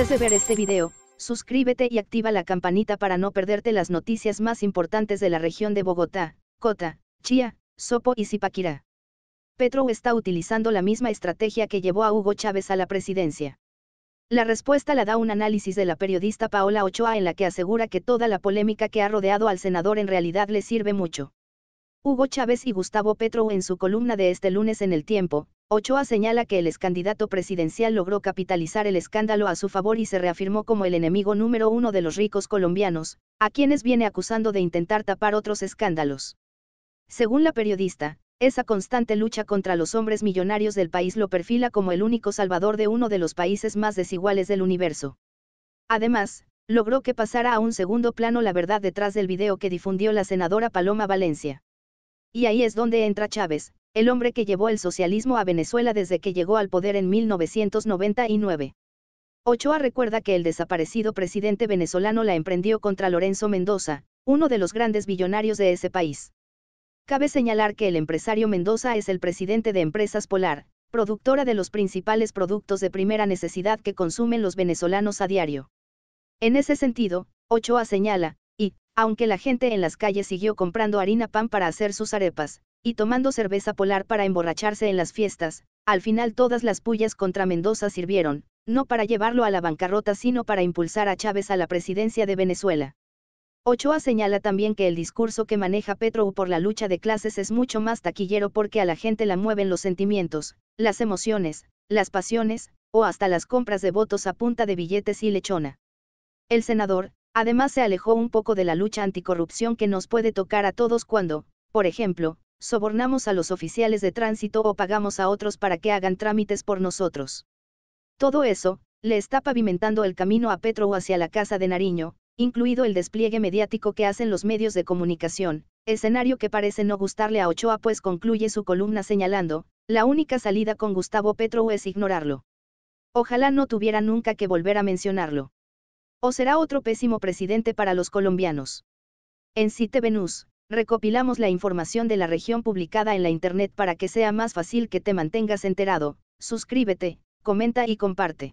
Antes de ver este video, suscríbete y activa la campanita para no perderte las noticias más importantes de la región de Bogotá, Cota, Chía, Sopo y Zipaquirá. Petro está utilizando la misma estrategia que llevó a Hugo Chávez a la presidencia. La respuesta la da un análisis de la periodista Paola Ochoa en la que asegura que toda la polémica que ha rodeado al senador en realidad le sirve mucho. Hugo Chávez y Gustavo Petro en su columna de este lunes en El Tiempo, Ochoa señala que el excandidato presidencial logró capitalizar el escándalo a su favor y se reafirmó como el enemigo número uno de los ricos colombianos, a quienes viene acusando de intentar tapar otros escándalos. Según la periodista, esa constante lucha contra los hombres millonarios del país lo perfila como el único salvador de uno de los países más desiguales del universo. Además, logró que pasara a un segundo plano la verdad detrás del video que difundió la senadora Paloma Valencia. Y ahí es donde entra Chávez, el hombre que llevó el socialismo a Venezuela desde que llegó al poder en 1999. Ochoa recuerda que el desaparecido presidente venezolano la emprendió contra Lorenzo Mendoza, uno de los grandes billonarios de ese país. Cabe señalar que el empresario Mendoza es el presidente de Empresas Polar, productora de los principales productos de primera necesidad que consumen los venezolanos a diario. En ese sentido, Ochoa señala, y, aunque la gente en las calles siguió comprando harina pan para hacer sus arepas, y tomando cerveza polar para emborracharse en las fiestas, al final todas las pullas contra Mendoza sirvieron, no para llevarlo a la bancarrota sino para impulsar a Chávez a la presidencia de Venezuela. Ochoa señala también que el discurso que maneja Petro por la lucha de clases es mucho más taquillero porque a la gente la mueven los sentimientos, las emociones, las pasiones, o hasta las compras de votos a punta de billetes y lechona. El senador, además, se alejó un poco de la lucha anticorrupción que nos puede tocar a todos cuando, por ejemplo, sobornamos a los oficiales de tránsito o pagamos a otros para que hagan trámites por nosotros. Todo eso, le está pavimentando el camino a Petro hacia la Casa de Nariño, incluido el despliegue mediático que hacen los medios de comunicación, escenario que parece no gustarle a Ochoa pues concluye su columna señalando, la única salida con Gustavo Petro es ignorarlo. Ojalá no tuviera nunca que volver a mencionarlo. O será otro pésimo presidente para los colombianos. En Cite Venus, Recopilamos la información de la región publicada en la Internet para que sea más fácil que te mantengas enterado. Suscríbete, comenta y comparte.